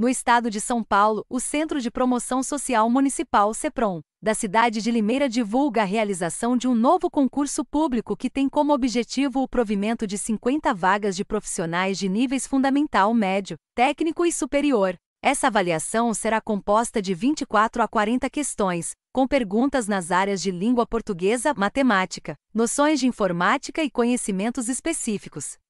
No estado de São Paulo, o Centro de Promoção Social Municipal CEPROM, da cidade de Limeira, divulga a realização de um novo concurso público que tem como objetivo o provimento de 50 vagas de profissionais de níveis fundamental, médio, técnico e superior. Essa avaliação será composta de 24 a 40 questões, com perguntas nas áreas de língua portuguesa, matemática, noções de informática e conhecimentos específicos.